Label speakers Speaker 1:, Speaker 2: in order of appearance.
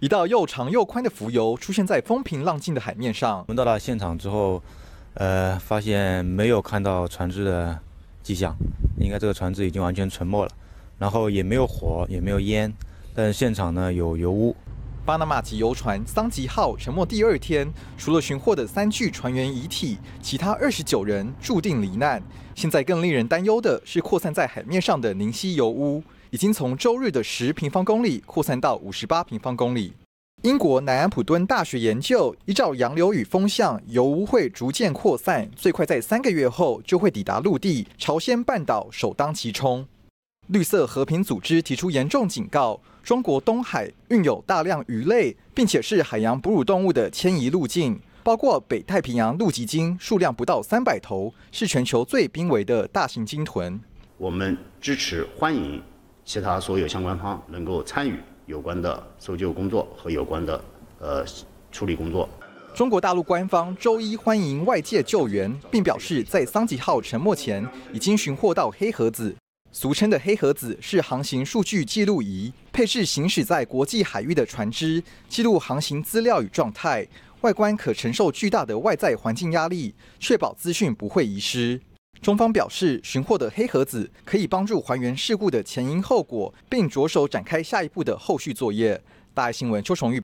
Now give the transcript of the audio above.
Speaker 1: 一道又长又宽的浮游出现在风平浪静的海面上。我们到了现场之后，呃，发现没有看到船只的迹象，应该这个船只已经完全沉没了，然后也没有火，也没有烟，但是现场呢
Speaker 2: 有油污。巴拿马籍油船桑吉号沉没第二天，除了寻获的三具船员遗体，其他二十九人注定罹难。现在更令人担忧的是，扩散在海面上的凝析油污。已经从周日的十平方公里扩散到五十八平方公里。英国南安普敦大学研究依照洋流与风向，油污会逐渐扩散，最快在三个月后就会抵达陆地。朝鲜半岛首当其冲。绿色和平组织提出严重警告：中国东海运有大量鱼类，并且是海洋哺乳动物的迁移路径，包括北太平洋陆基鲸，数量不到三百头，是全球最濒危的大型鲸豚。我们支持，欢迎。其他所有相关方能够参与有关的搜救工作和有关的呃处理工作。中国大陆官方周一欢迎外界救援，并表示在“桑吉号”沉没前已经寻获到黑盒子。俗称的黑盒子是航行数据记录仪，配置行驶在国际海域的船只，记录航行资料与状态，外观可承受巨大的外在环境压力，确保资讯不会遗失。中方表示，寻获的黑盒子可以帮助还原事故的前因后果，并着手展开下一步的后续作业。大爱新闻邱崇玉。